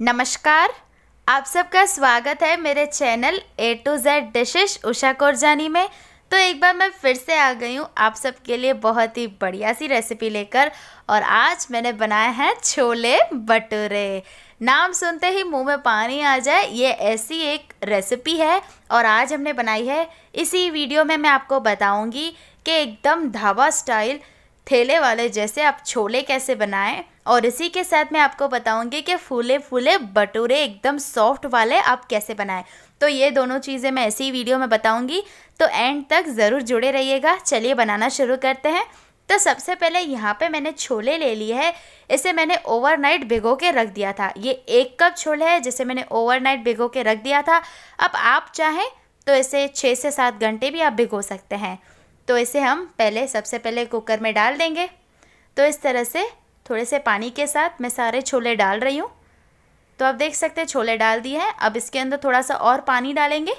नमस्कार आप सबका स्वागत है मेरे channel A to Z dishes Usha Korjani में तो एक बार मैं फिर से आ गई हूँ आप सबके लिए बहुत ही बढ़िया सी रेसिपी लेकर और आज मैंने बनाया है छोले भटूरे नाम सुनते ही मुंह में पानी आ जाए ये ऐसी एक रेसिपी है और आज हमने बनाई है इसी वीडियो में मैं आपको बताऊँगी कि एकदम ढाबा स्टाइल ठेले वाले जैसे आप छोले कैसे बनाएं और इसी के साथ मैं आपको बताऊंगी कि फूले फूले भटूरे एकदम सॉफ्ट वाले आप कैसे बनाएं तो ये दोनों चीज़ें मैं ऐसी वीडियो में बताऊंगी तो एंड तक ज़रूर जुड़े रहिएगा चलिए बनाना शुरू करते हैं तो सबसे पहले यहाँ पे मैंने छोले ले लिए है इसे मैंने ओवरनाइट भिगो के रख दिया था ये एक कप छोले है जिसे मैंने ओवरनाइट भिगो के रख दिया था अब आप चाहें तो इसे छः से सात घंटे भी आप भिगो सकते हैं तो इसे हम पहले सबसे पहले कुकर में डाल देंगे तो इस तरह से थोड़े से पानी के साथ मैं सारे छोले डाल रही हूँ तो आप देख सकते हैं छोले डाल दिए हैं अब इसके अंदर थोड़ा सा और पानी डालेंगे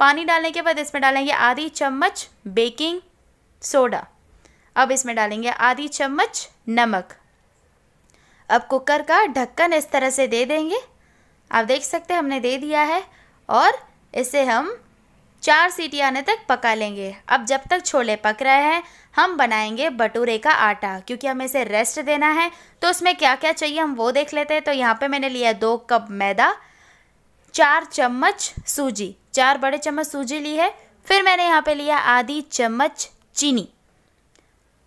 पानी डालने के बाद इसमें डालेंगे आधी चम्मच बेकिंग सोडा अब इसमें डालेंगे आधी चम्मच नमक अब कुकर का ढक्कन इस तरह से दे देंगे आप देख सकते हैं हमने दे दिया है और इसे हम चार सीटी आने तक पका लेंगे अब जब तक छोले पक रहे हैं हम बनाएंगे भटूरे का आटा क्योंकि हमें इसे रेस्ट देना है तो उसमें क्या क्या चाहिए हम वो देख लेते हैं तो यहाँ पे मैंने लिया दो कप मैदा चार चम्मच सूजी चार बड़े चम्मच सूजी ली है फिर मैंने यहाँ पे लिया आधी चम्मच चीनी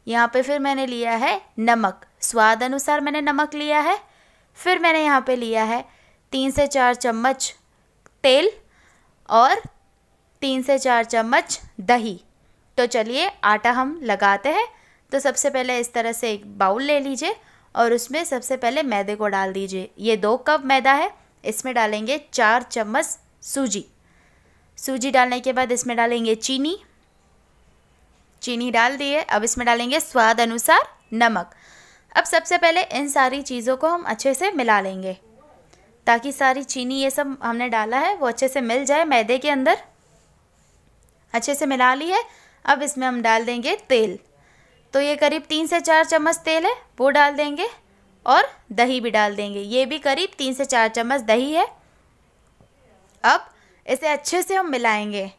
यहाँ पे फिर मैंने लिया है नमक स्वाद अनुसार मैंने नमक लिया है फिर मैंने यहाँ पर लिया है तीन से चार चम्मच तेल और तीन से चार चम्मच दही तो चलिए आटा हम लगाते हैं तो सबसे पहले इस तरह से एक बाउल ले लीजिए और उसमें सबसे पहले मैदे को डाल दीजिए ये दो कप मैदा है इसमें डालेंगे चार चम्मच सूजी सूजी डालने के बाद इसमें डालेंगे चीनी चीनी डाल दिए अब इसमें डालेंगे स्वाद अनुसार नमक अब सबसे पहले इन सारी चीज़ों को हम अच्छे से मिला लेंगे ताकि सारी चीनी ये सब हमने डाला है वो अच्छे से मिल जाए मैदे के अंदर अच्छे से मिला ली है अब इसमें हम डाल देंगे तेल तो ये करीब तीन से चार चम्मच तेल है वो डाल देंगे और दही भी डाल देंगे ये भी करीब तीन से चार चम्मच दही है अब इसे अच्छे से हम मिलाएंगे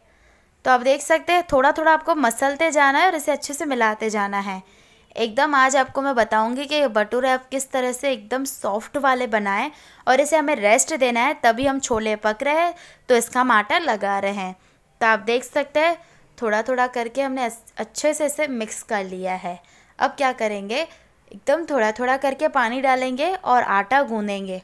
तो आप देख सकते हैं थोड़ा थोड़ा आपको मसलते जाना है और इसे अच्छे से मिलाते जाना है एकदम आज आपको मैं बताऊंगी कि भटूरे आप किस तरह से एकदम सॉफ्ट वाले बनाएं और इसे हमें रेस्ट देना है तभी हम छोले पक रहे हैं तो इसका हम आटा लगा रहे हैं तो आप देख सकते हैं थोड़ा थोड़ा करके हमने अच्छे से इसे मिक्स कर लिया है अब क्या करेंगे एकदम थोड़ा थोड़ा करके पानी डालेंगे और आटा गूंदेंगे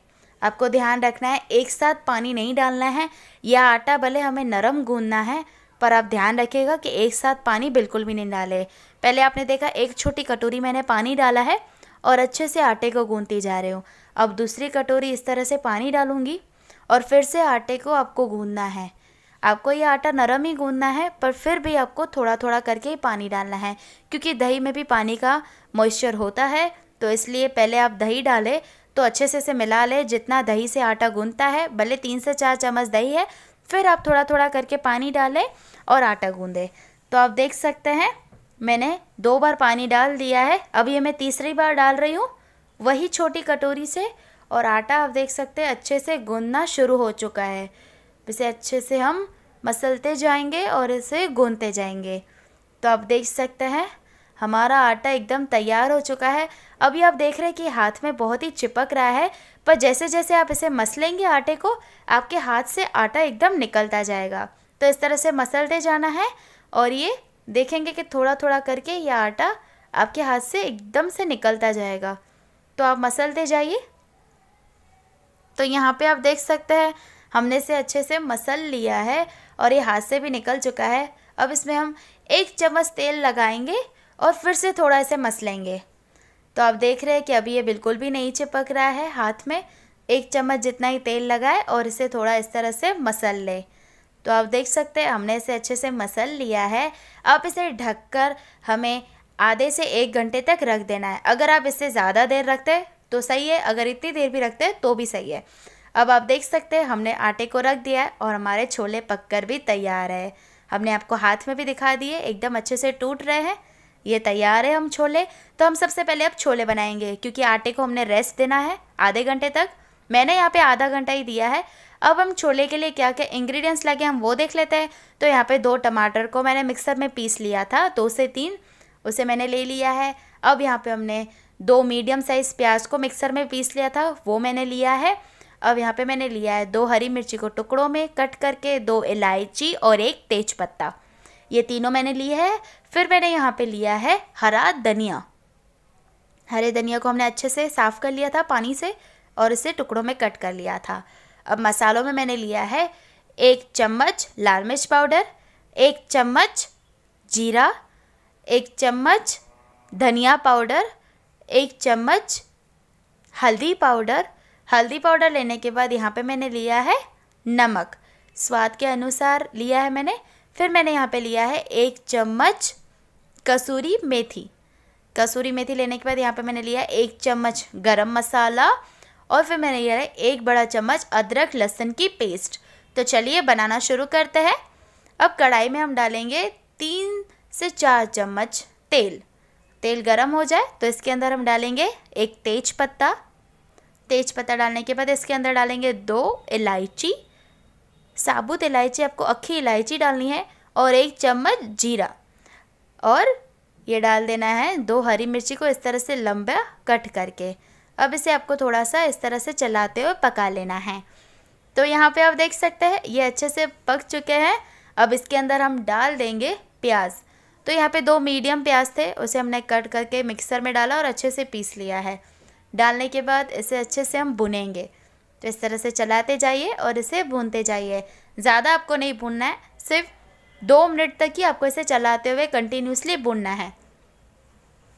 आपको ध्यान रखना है एक साथ पानी नहीं डालना है यह आटा भले हमें नरम गूंदना है पर आप ध्यान रखिएगा कि एक साथ पानी बिल्कुल भी नहीं डाले पहले आपने देखा एक छोटी कटोरी मैंने पानी डाला है और अच्छे से आटे को गूंदती जा रही हूँ अब दूसरी कटोरी इस तरह से पानी डालूँगी और फिर से आटे को आपको गूंदना है आपको ये आटा नरम ही गूंदना है पर फिर भी आपको थोड़ा थोड़ा करके पानी डालना है क्योंकि दही में भी पानी का मॉइस्चर होता है तो इसलिए पहले आप दही डालें तो अच्छे से इसे मिला लें जितना दही से आटा गूंदता है भले तीन से चार चम्मच दही है फिर आप थोड़ा थोड़ा करके पानी डालें और आटा गूंदें तो आप देख सकते हैं मैंने दो बार पानी डाल दिया है अब ये मैं तीसरी बार डाल रही हूँ वही छोटी कटोरी से और आटा आप देख सकते हैं अच्छे से गूंदना शुरू हो चुका है इसे अच्छे से हम मसलते जाएंगे और इसे गूंदते जाएंगे तो आप देख सकते हैं हमारा आटा एकदम तैयार हो चुका है अभी आप देख रहे हैं कि हाथ में बहुत ही चिपक रहा है पर जैसे जैसे आप इसे मसलेंगे आटे को आपके हाथ से आटा एकदम निकलता जाएगा तो इस तरह से मसलते जाना है और ये देखेंगे कि थोड़ा थोड़ा करके ये आटा आपके हाथ से एकदम से निकलता जाएगा तो आप मसलते जाइए तो यहाँ पे आप देख सकते हैं हमने इसे अच्छे से मसल लिया है और ये हाथ से भी निकल चुका है अब इसमें हम एक चम्मच तेल लगाएंगे और फिर से थोड़ा इसे मसलेंगे तो आप देख रहे हैं कि अभी ये बिल्कुल भी नहीं चिपक रहा है हाथ में एक चम्मच जितना ही तेल लगाए और इसे थोड़ा इस तरह से मसल ले तो आप देख सकते हैं हमने इसे अच्छे से मसल लिया है अब इसे ढककर हमें आधे से एक घंटे तक रख देना है अगर आप इससे ज़्यादा देर रखते तो सही है अगर इतनी देर भी रखते तो भी सही है अब आप देख सकते हैं हमने आटे को रख दिया है और हमारे छोले पककर भी तैयार है हमने आपको हाथ में भी दिखा दिए एकदम अच्छे से टूट रहे हैं ये तैयार है हम छोले तो हम सबसे पहले अब छोले बनाएंगे क्योंकि आटे को हमने रेस्ट देना है आधे घंटे तक मैंने यहाँ पे आधा घंटा ही दिया है अब हम छोले के लिए क्या क्या इंग्रेडिएंट्स लगे हम वो देख लेते हैं तो यहाँ पे दो टमाटर को मैंने मिक्सर में पीस लिया था दो से तीन उसे मैंने ले लिया है अब यहाँ पे हमने दो मीडियम साइज़ प्याज को मिक्सर में पीस लिया था वो मैंने लिया है अब यहाँ पे मैंने लिया है दो हरी मिर्ची को टुकड़ों में कट करके दो इलायची और एक तेज पत्ता ये तीनों मैंने लिए है फिर मैंने यहाँ पे लिया है हरा धनिया हरे धनिया को हमने अच्छे से साफ़ कर लिया था पानी से और इसे टुकड़ों में कट कर लिया था अब मसालों में मैंने लिया है एक चम्मच लाल मिर्च पाउडर एक चम्मच जीरा एक चम्मच धनिया पाउडर एक चम्मच हल्दी पाउडर हल्दी पाउडर लेने के बाद यहाँ पे मैंने लिया है नमक स्वाद के अनुसार लिया है मैंने फिर मैंने यहाँ पे लिया है एक चम्मच कसूरी मेथी कसूरी मेथी लेने के बाद यहाँ पे मैंने लिया एक चम्मच गरम मसाला और फिर मैंने लिया है एक बड़ा चम्मच अदरक लहसुन की पेस्ट तो चलिए बनाना शुरू करते हैं अब कढ़ाई में हम डालेंगे तीन से चार चम्मच तेल तेल गरम हो जाए तो इसके अंदर हम डालेंगे एक तेज पत्ता तेज पत्ता डालने के बाद इसके अंदर डालेंगे दो इलायची साबुत इलायची आपको अक्खी इलायची डालनी है और एक चम्मच जीरा और ये डाल देना है दो हरी मिर्ची को इस तरह से लंबा कट करके अब इसे आपको थोड़ा सा इस तरह से चलाते हुए पका लेना है तो यहाँ पे आप देख सकते हैं ये अच्छे से पक चुके हैं अब इसके अंदर हम डाल देंगे प्याज तो यहाँ पे दो मीडियम प्याज थे उसे हमने कट करके मिक्सर में डाला और अच्छे से पीस लिया है डालने के बाद इसे अच्छे से हम भुनेंगे तो इस तरह से चलाते जाइए और इसे भूनते जाइए ज़्यादा आपको नहीं भूनना है सिर्फ दो मिनट तक ही आपको इसे चलाते हुए कंटिन्यूसली भूनना है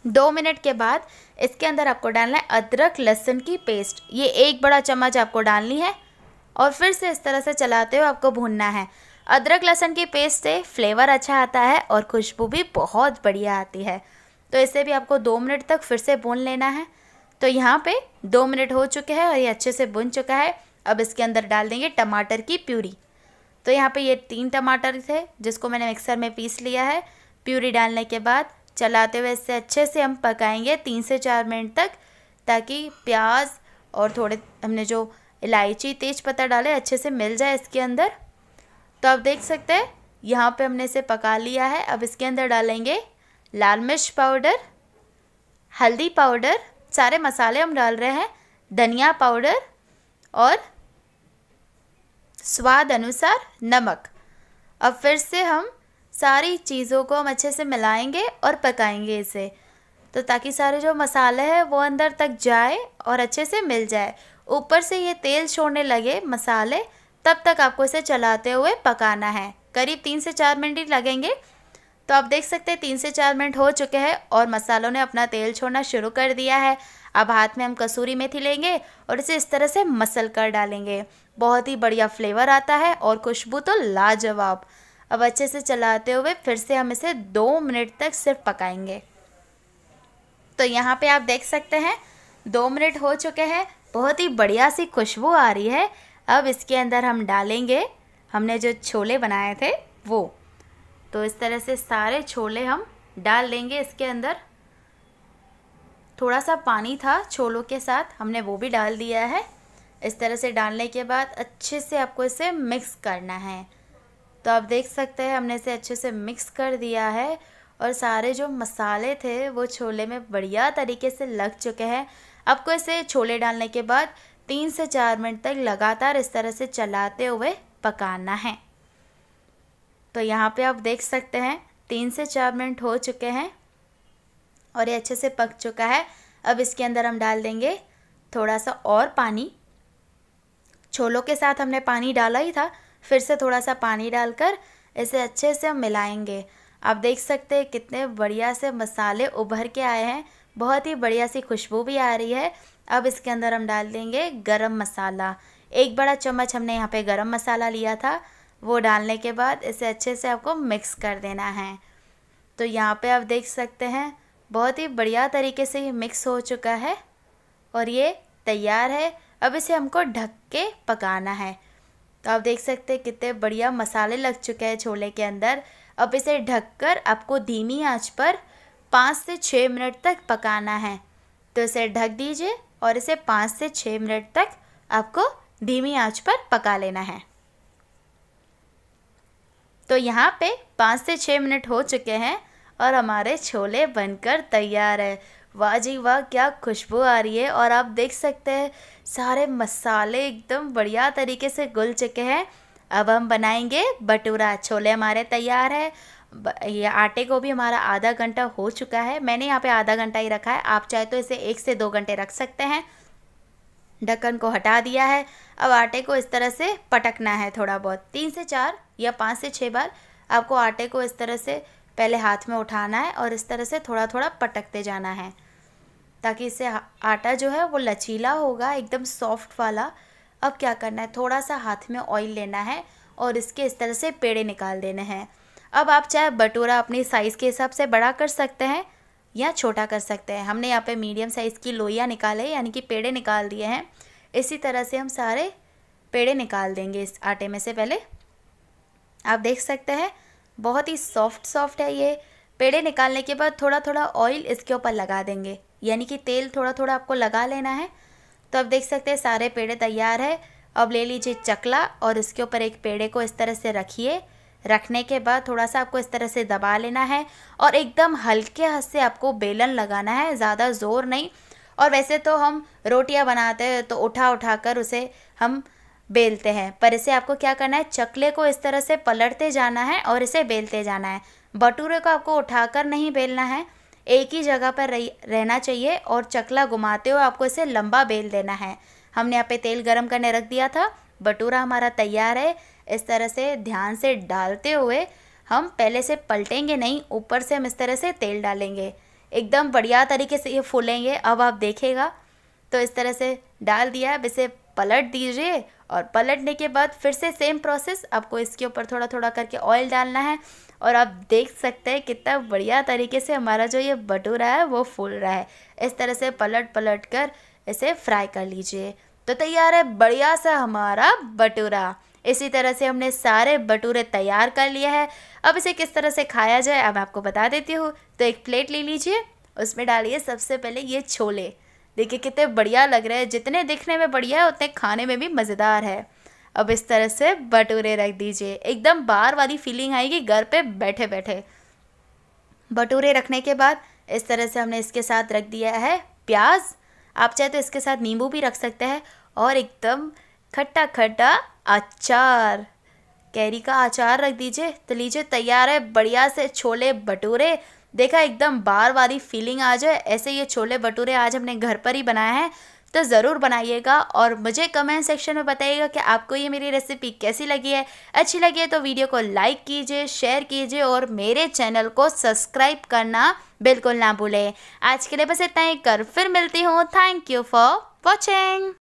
दो मिनट के बाद इसके अंदर आपको डालना है अदरक लहसुन की पेस्ट ये एक बड़ा चम्मच आपको डालनी है और फिर से इस तरह से चलाते हुए आपको भूनना है अदरक लहसुन की पेस्ट से फ्लेवर अच्छा आता है और खुशबू भी बहुत बढ़िया आती है तो इसे भी आपको दो मिनट तक फिर से भून लेना है तो यहाँ पे दो मिनट हो चुके हैं और ये अच्छे से बुन चुका है अब इसके अंदर डाल देंगे टमाटर की प्यूरी तो यहाँ पे ये तीन टमाटर थे जिसको मैंने मिक्सर में पीस लिया है प्यूरी डालने के बाद चलाते हुए इससे अच्छे से हम पकाएंगे तीन से चार मिनट तक ताकि प्याज और थोड़े हमने जो इलायची तेज पत्ता डाले अच्छे से मिल जाए इसके अंदर तो आप देख सकते हैं यहाँ पे हमने इसे पका लिया है अब इसके अंदर डालेंगे लाल मिर्च पाउडर हल्दी पाउडर सारे मसाले हम डाल रहे हैं धनिया पाउडर और स्वाद अनुसार नमक अब फिर से हम सारी चीज़ों को हम अच्छे से मिलाएंगे और पकाएंगे इसे तो ताकि सारे जो मसाले हैं वो अंदर तक जाए और अच्छे से मिल जाए ऊपर से ये तेल छोड़ने लगे मसाले तब तक आपको इसे चलाते हुए पकाना है करीब तीन से चार मिनट लगेंगे तो आप देख सकते हैं तीन से चार मिनट हो चुके हैं और मसालों ने अपना तेल छोड़ना शुरू कर दिया है अब हाथ में हम कसूरी मेथी लेंगे और इसे इस तरह से मसल कर डालेंगे बहुत ही बढ़िया फ्लेवर आता है और खुशबू तो लाजवाब अब अच्छे से चलाते हुए फिर से हम इसे दो मिनट तक सिर्फ पकाएंगे तो यहाँ पे आप देख सकते हैं दो मिनट हो चुके हैं बहुत ही बढ़िया सी खुशबू आ रही है अब इसके अंदर हम डालेंगे हमने जो छोले बनाए थे वो तो इस तरह से सारे छोले हम डाल लेंगे इसके अंदर थोड़ा सा पानी था छोलों के साथ हमने वो भी डाल दिया है इस तरह से डालने के बाद अच्छे से आपको इसे मिक्स करना है तो आप देख सकते हैं हमने इसे अच्छे से मिक्स कर दिया है और सारे जो मसाले थे वो छोले में बढ़िया तरीके से लग चुके हैं आपको इसे छोले डालने के बाद तीन से चार मिनट तक लगातार इस तरह से चलाते हुए पकाना है तो यहाँ पे आप देख सकते हैं तीन से चार मिनट हो चुके हैं और ये अच्छे से पक चुका है अब इसके अंदर हम डाल देंगे थोड़ा सा और पानी छोलों के साथ हमने पानी डाला ही था फिर से थोड़ा सा पानी डालकर इसे अच्छे से हम मिलाएंगे आप देख सकते हैं कितने बढ़िया से मसाले उभर के आए हैं बहुत ही बढ़िया सी खुशबू भी आ रही है अब इसके अंदर हम डाल देंगे गरम मसाला एक बड़ा चम्मच हमने यहाँ पे गरम मसाला लिया था वो डालने के बाद इसे अच्छे से आपको मिक्स कर देना है तो यहाँ पे आप देख सकते हैं बहुत ही बढ़िया तरीके से ये मिक्स हो चुका है और ये तैयार है अब इसे हमको ढक के पकाना है तो आप देख सकते हैं कितने बढ़िया मसाले लग चुके हैं छोले के अंदर अब इसे ढककर आपको धीमी आंच पर पाँच से छः मिनट तक पकाना है तो इसे ढक दीजिए और इसे पाँच से छः मिनट तक आपको धीमी आंच पर पका लेना है तो यहाँ पे पाँच से छः मिनट हो चुके हैं और हमारे छोले बनकर तैयार है वाह जी वाह क्या खुशबू आ रही है और आप देख सकते हैं सारे मसाले एकदम बढ़िया तरीके से गुल चुके हैं अब हम बनाएंगे भटूरा छोले हमारे तैयार है ये आटे को भी हमारा आधा घंटा हो चुका है मैंने यहाँ पे आधा घंटा ही रखा है आप चाहे तो इसे एक से दो घंटे रख सकते हैं ढक्कन को हटा दिया है अब आटे को इस तरह से पटकना है थोड़ा बहुत तीन से चार या पाँच से छः बार आपको आटे को इस तरह से पहले हाथ में उठाना है और इस तरह से थोड़ा थोड़ा पटकते जाना है ताकि इससे आटा जो है वो लचीला होगा एकदम सॉफ्ट वाला अब क्या करना है थोड़ा सा हाथ में ऑयल लेना है और इसके इस तरह से पेड़े निकाल देने हैं अब आप चाहे बटोरा अपनी साइज़ के हिसाब से बड़ा कर सकते हैं या छोटा कर सकते हैं हमने यहाँ पे मीडियम साइज़ की लोइया निकाले यानी कि पेड़े निकाल दिए हैं इसी तरह से हम सारे पेड़े निकाल देंगे इस आटे में से पहले आप देख सकते हैं बहुत ही सॉफ्ट सॉफ्ट है ये पेड़े निकालने के बाद थोड़ा थोड़ा ऑयल इसके ऊपर लगा देंगे यानी कि तेल थोड़ा थोड़ा आपको लगा लेना है तो आप देख सकते हैं सारे पेड़े तैयार है अब ले लीजिए चकला और इसके ऊपर एक पेड़े को इस तरह से रखिए रखने के बाद थोड़ा सा आपको इस तरह से दबा लेना है और एकदम हल्के हाथ से आपको बेलन लगाना है ज़्यादा ज़ोर नहीं और वैसे तो हम रोटियां बनाते हैं तो उठा उठा कर उसे हम बेलते हैं पर इसे आपको क्या करना है चकले को इस तरह से पलटते जाना है और इसे बेलते जाना है भटूरे को आपको उठाकर नहीं बेलना है एक ही जगह पर रहना चाहिए और चकला घुमाते हुए आपको इसे लंबा बेल देना है हमने यहाँ पे तेल गरम करने रख दिया था भटूरा हमारा तैयार है इस तरह से ध्यान से डालते हुए हम पहले से पलटेंगे नहीं ऊपर से हम इस तरह से तेल डालेंगे एकदम बढ़िया तरीके से ये फूलेंगे अब आप देखेगा तो इस तरह से डाल दिया अब इसे पलट दीजिए और पलटने के बाद फिर से सेम प्रोसेस आपको इसके ऊपर थोड़ा थोड़ा करके ऑयल डालना है और आप देख सकते हैं कितना बढ़िया तरीके से हमारा जो ये भटूरा है वो फूल रहा है इस तरह से पलट पलट कर इसे फ्राई कर लीजिए तो तैयार है बढ़िया सा हमारा भटूरा इसी तरह से हमने सारे भटूरे तैयार कर लिए हैं अब इसे किस तरह से खाया जाए अब आपको बता देती हूँ तो एक प्लेट ले लीजिए उसमें डालिए सबसे पहले ये छोले देखिए कितने बढ़िया लग रहे हैं जितने दिखने में बढ़िया है उतने खाने में भी मज़ेदार है अब इस तरह से भटूरे रख दीजिए एकदम बाहर वाली फीलिंग आएगी घर पे बैठे बैठे भटूरे रखने के बाद इस तरह से हमने इसके साथ रख दिया है प्याज आप चाहे तो इसके साथ नींबू भी रख सकते हैं और एकदम खट्टा खट्टा अचार कैरी का अचार रख दीजिए तो लीजिए तैयार है बढ़िया से छोले भटूरे देखा एकदम बार वाली फीलिंग आ जाए ऐसे ये छोले भटूरे आज हमने घर पर ही बनाए हैं तो ज़रूर बनाइएगा और मुझे कमेंट सेक्शन में बताइएगा कि आपको ये मेरी रेसिपी कैसी लगी है अच्छी लगी है तो वीडियो को लाइक कीजिए शेयर कीजिए और मेरे चैनल को सब्सक्राइब करना बिल्कुल ना भूलें आज के लिए बस इतना ही कर फिर मिलती हूँ थैंक यू फॉर वॉचिंग